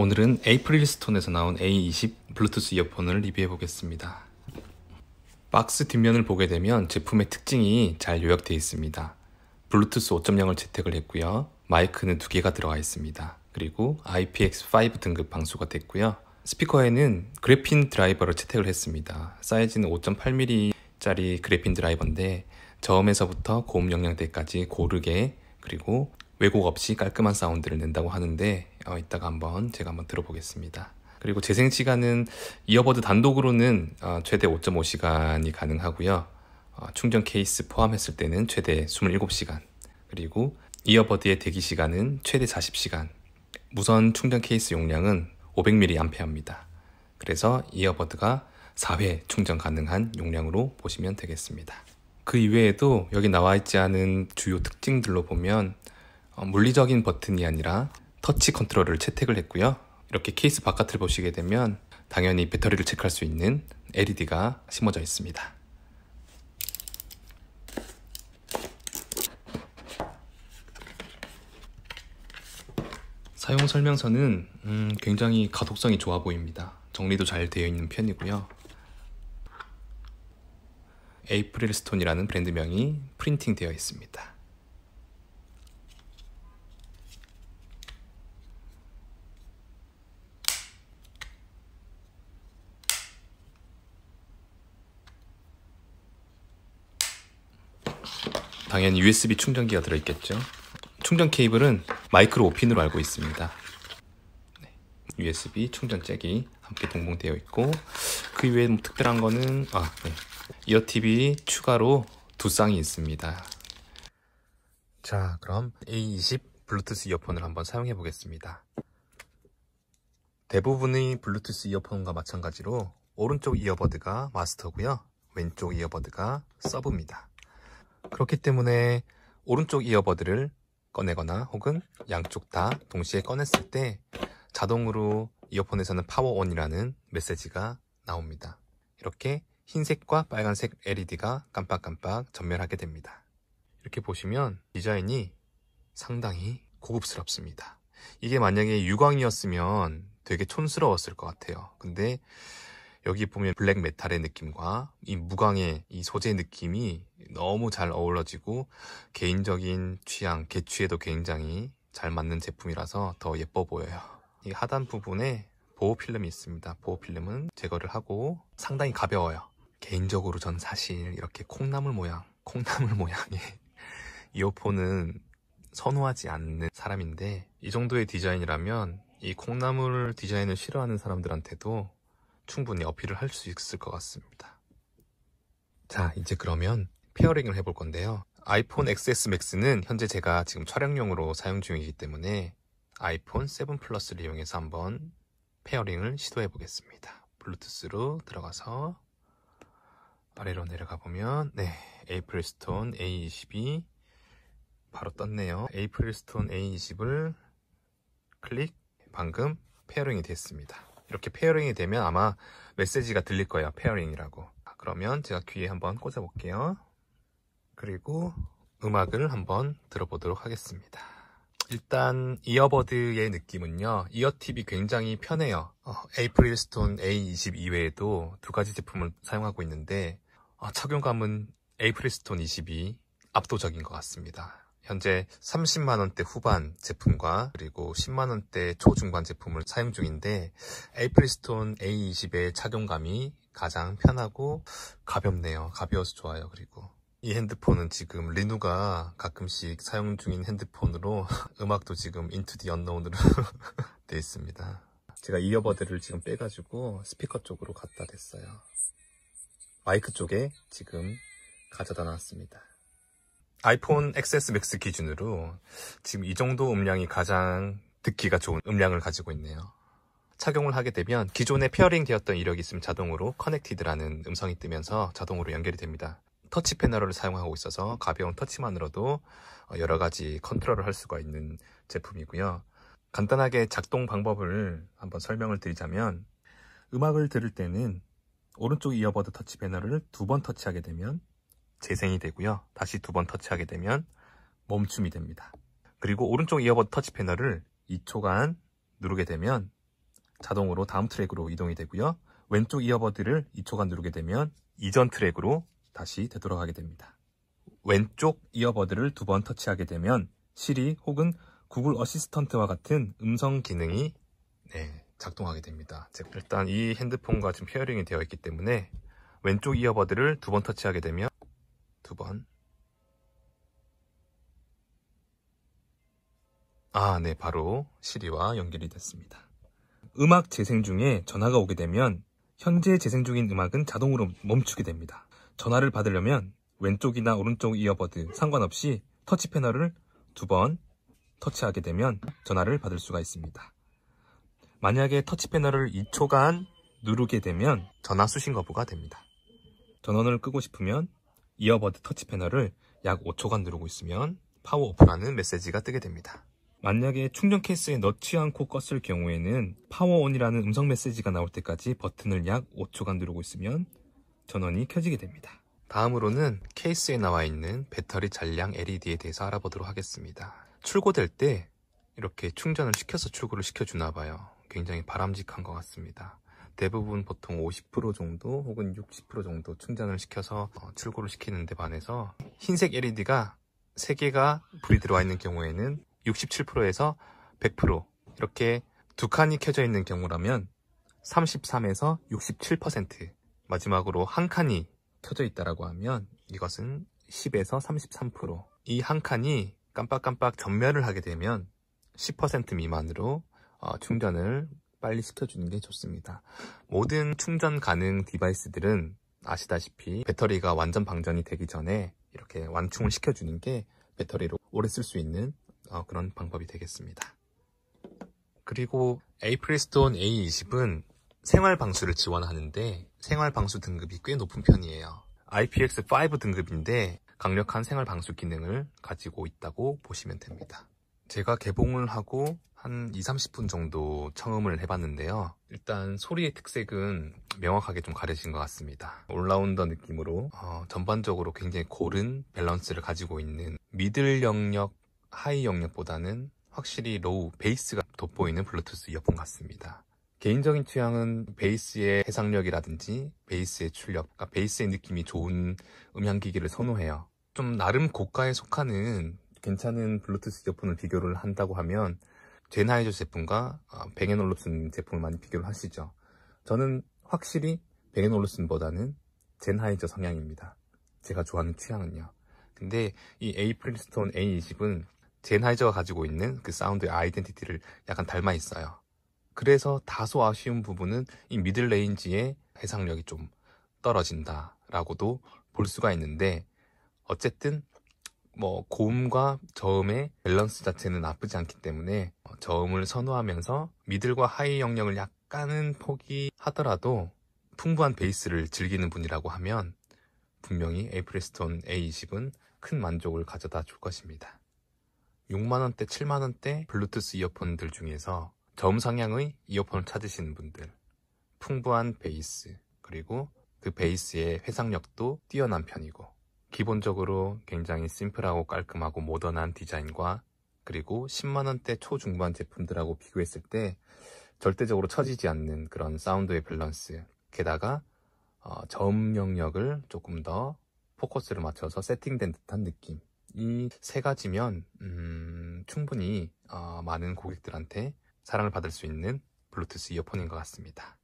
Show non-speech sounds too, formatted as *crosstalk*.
오늘은 에이프릴스톤에서 나온 A20 블루투스 이어폰을 리뷰해 보겠습니다. 박스 뒷면을 보게 되면 제품의 특징이 잘 요약되어 있습니다. 블루투스 5.0을 채택을 했고요. 마이크는 두 개가 들어가 있습니다. 그리고 IPX5 등급 방수가 됐고요. 스피커에는 그래핀 드라이버를 채택을 했습니다. 사이즈는 5.8mm 짜리 그래핀 드라이버인데 저음에서부터 고음 영역대까지 고르게 그리고 왜곡 없이 깔끔한 사운드를 낸다고 하는데 어, 이따가 한번 제가 한번 들어보겠습니다. 그리고 재생 시간은 이어버드 단독으로는 어, 최대 5.5시간이 가능하고요. 어, 충전 케이스 포함했을 때는 최대 27시간 그리고 이어버드의 대기 시간은 최대 40시간 무선 충전 케이스 용량은 500mAh입니다. 그래서 이어버드가 4회 충전 가능한 용량으로 보시면 되겠습니다. 그 이외에도 여기 나와 있지 않은 주요 특징들로 보면 어, 물리적인 버튼이 아니라 터치 컨트롤을 채택을 했고요. 이렇게 케이스 바깥을 보시게 되면 당연히 배터리를 체크할 수 있는 LED가 심어져 있습니다. 사용 설명서는 음, 굉장히 가독성이 좋아 보입니다. 정리도 잘 되어 있는 편이고요. 에이프릴 스톤이라는 브랜드명이 프린팅 되어 있습니다. 당연히 USB 충전기가 들어있겠죠 충전 케이블은 마이크로 오핀으로 알고 있습니다 네, USB 충전 잭이 함께 동봉되어 있고 그 외에 특별한 거는 아, 네. 이어팁이 추가로 두 쌍이 있습니다 자 그럼 A20 블루투스 이어폰을 한번 사용해 보겠습니다 대부분의 블루투스 이어폰과 마찬가지로 오른쪽 이어버드가 마스터고요 왼쪽 이어버드가 서브입니다 그렇기 때문에 오른쪽 이어버드를 꺼내거나 혹은 양쪽 다 동시에 꺼냈을 때 자동으로 이어폰에서는 파워온이라는 메시지가 나옵니다. 이렇게 흰색과 빨간색 LED가 깜빡깜빡 전멸하게 됩니다. 이렇게 보시면 디자인이 상당히 고급스럽습니다. 이게 만약에 유광이었으면 되게 촌스러웠을 것 같아요. 근데 여기 보면 블랙 메탈의 느낌과 이 무광의 이 소재 느낌이 너무 잘 어우러지고 개인적인 취향, 개취에도 굉장히 잘 맞는 제품이라서 더 예뻐 보여요. 이 하단 부분에 보호 필름이 있습니다. 보호 필름은 제거를 하고 상당히 가벼워요. 개인적으로 전 사실 이렇게 콩나물 모양, 콩나물 *laughs* 모양의 이어폰은 선호하지 않는 사람인데 이 정도의 디자인이라면 이 콩나물 디자인을 싫어하는 사람들한테도 충분히 어필을 할 수 있을 것 같습니다. 자, 이제 그러면 페어링을 해볼 건데요. 아이폰 XS m a x 는 현재 제가 지금 촬영용으로 사용 중이기 때문에 아이폰 7 플러스를 이용해서 한번 페어링을 시도해 보겠습니다. 블루투스로 들어가서 아래로 내려가 보면 네, 에이프릴스톤 a 2 2 바로 떴네요. 에이프릴스톤 A20을 클릭 방금 페어링이 됐습니다. 이렇게 페어링이 되면 아마 메시지가 들릴 거예요. 페어링이라고. 아, 그러면 제가 귀에 한번 꽂아볼게요. 그리고 음악을 한번 들어보도록 하겠습니다. 일단 이어버드의 느낌은요. 이어팁이 굉장히 편해요. 어, 에이프릴 스톤 A22 외에도 두 가지 제품을 사용하고 있는데 어, 착용감은 에이프릴 스톤 22 압도적인 것 같습니다. 현재 30만원대 후반 제품과 그리고 10만원대 초중반 제품을 사용 중인데 에이프리스톤 A20의 착용감이 가장 편하고 가볍네요. 가벼워서 좋아요. 그리고 이 핸드폰은 지금 리누가 가끔씩 사용 중인 핸드폰으로 *laughs* 음악도 지금 인투 디 언노운으로 되어 있습니다. 제가 이어버드를 지금 빼가지고 스피커 쪽으로 갖다 댔어요. 마이크 쪽에 지금 가져다 놨습니다. 아이폰 XS Max 기준으로 지금 이 정도 음량이 가장 듣기가 좋은 음량을 가지고 있네요. 착용을 하게 되면 기존에 페어링 되었던 이력이 있으면 자동으로 커넥티드라는 음성이 뜨면서 자동으로 연결이 됩니다. 터치 패널을 사용하고 있어서 가벼운 터치만으로도 어, 여러 가지 컨트롤을 할 수가 있는 제품이고요. 간단하게 작동 방법을 한번 설명을 드리자면 음악을 들을 때는 오른쪽 이어버드 터치 패널을 두 번 터치하게 되면 재생이 되고요. 다시 두 번 터치하게 되면 멈춤이 됩니다. 그리고 오른쪽 이어버드 터치 패널을 2초간 누르게 되면 자동으로 다음 트랙으로 이동이 되고요. 왼쪽 이어버드를 2초간 누르게 되면 이전 트랙으로 다시 되돌아가게 됩니다. 왼쪽 이어버드를 두 번 터치하게 되면 시리 혹은 구글 어시스턴트와 같은 음성 기능이 네, 작동하게 됩니다. 일단 이 핸드폰과 지금 페어링이 되어 있기 때문에 왼쪽 이어버드를 두 번 터치하게 되면 두 번. 아, 네, 바로 시리와 연결이 됐습니다. 음악 재생 중에 전화가 오게 되면 현재 재생 중인 음악은 자동으로 멈추게 됩니다. 전화를 받으려면 왼쪽이나 오른쪽 이어버드 상관없이 터치 패널을 두 번 터치하게 되면 전화를 받을 수가 있습니다. 만약에 터치 패널을 2초간 누르게 되면 전화 수신 거부가 됩니다. 전원을 끄고 싶으면 이어버드 터치 패널을 약 5초간 누르고 있으면 파워 오프라는 메시지가 뜨게 됩니다. 만약에 충전 케이스에 넣지 않고 껐을 경우에는 파워온이라는 음성 메시지가 나올 때까지 버튼을 약 5초간 누르고 있으면 전원이 켜지게 됩니다. 다음으로는 케이스에 나와 있는 배터리 잔량 LED에 대해서 알아보도록 하겠습니다. 출고될 때 이렇게 충전을 시켜서 출고를 시켜주나 봐요. 굉장히 바람직한 것 같습니다. 대부분 보통 50% 정도 혹은 60% 정도 충전을 시켜서 어, 출고를 시키는데 반해서 흰색 LED가 3개가 불이 들어와 있는 경우에는 67%에서 100% 이렇게 두 칸이 켜져 있는 경우라면 33에서 67% 마지막으로 한 칸이 켜져 있다라고 하면 이것은 10에서 33%이 한 칸이 깜빡깜빡 전멸을 하게 되면 10% 미만으로 어, 충전을 빨리 시켜주는 게 좋습니다. 모든 충전 가능 디바이스들은 아시다시피 배터리가 완전 방전이 되기 전에 이렇게 완충을 시켜주는 게 배터리로 오래 쓸 수 있는 어, 그런 방법이 되겠습니다. 그리고 에이프리스톤 A20은 생활 방수를 지원하는데 생활 방수 등급이 꽤 높은 편이에요. IPX5 등급인데 강력한 생활 방수 기능을 가지고 있다고 보시면 됩니다. 제가 개봉을 하고 한 2, 30분 정도 청음을 해봤는데요. 일단 소리의 특색은 명확하게 좀 가려진 것 같습니다. 올라운더 느낌으로 어, 전반적으로 굉장히 고른 밸런스를 가지고 있는 미들 영역, 하이 영역보다는 확실히 로우, 베이스가 돋보이는 블루투스 이어폰 같습니다. 개인적인 취향은 베이스의 해상력이라든지 베이스의 출력, 그러니까 베이스의 느낌이 좋은 음향기기를 선호해요. 좀 나름 고가에 속하는 괜찮은 블루투스 이어폰을 비교를 한다고 하면 제나이저 제품과 어, 뱅앤올룹슨 제품을 많이 비교를 하시죠. 저는 확실히 뱅앤올룹슨보다는 제나이저 성향입니다. 제가 좋아하는 취향은요. 근데 이 에이프린스톤 A20은 제나이저가 가지고 있는 그 사운드의 아이덴티티를 약간 닮아 있어요. 그래서 다소 아쉬운 부분은 이 미들레인지의 해상력이 좀 떨어진다라고도 볼 수가 있는데 어쨌든 뭐 고음과 저음의 밸런스 자체는 나쁘지 않기 때문에 어, 저음을 선호하면서 미들과 하이 영역을 약간은 포기하더라도 풍부한 베이스를 즐기는 분이라고 하면 분명히 에이프리스톤 A20은 큰 만족을 가져다 줄 것입니다. 6만원대, 7만원대 블루투스 이어폰들 중에서 저음 성향의 이어폰을 찾으시는 분들 풍부한 베이스 그리고 그 베이스의 회상력도 뛰어난 편이고 기본적으로 굉장히 심플하고 깔끔하고 모던한 디자인과 그리고 10만원대 초중반 제품들하고 비교했을 때 절대적으로 처지지 않는 그런 사운드의 밸런스 게다가 어, 저음 영역을 조금 더 포커스를 맞춰서 세팅된 듯한 느낌 이 세 가지면 음, 충분히 어, 많은 고객들한테 사랑을 받을 수 있는 블루투스 이어폰인 것 같습니다